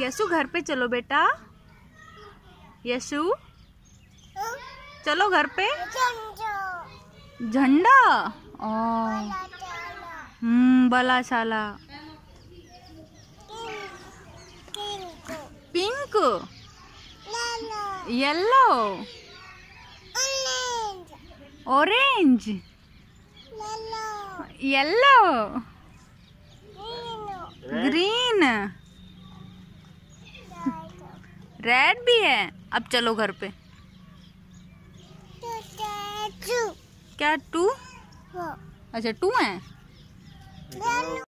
यशु घर पे चलो बेटा यशु चलो घर पे झंडा हम्म, बलाशाला pink yellow orange yellow green red भी है अब चलो घर पे क्या टू हाँ। अच्छा टू है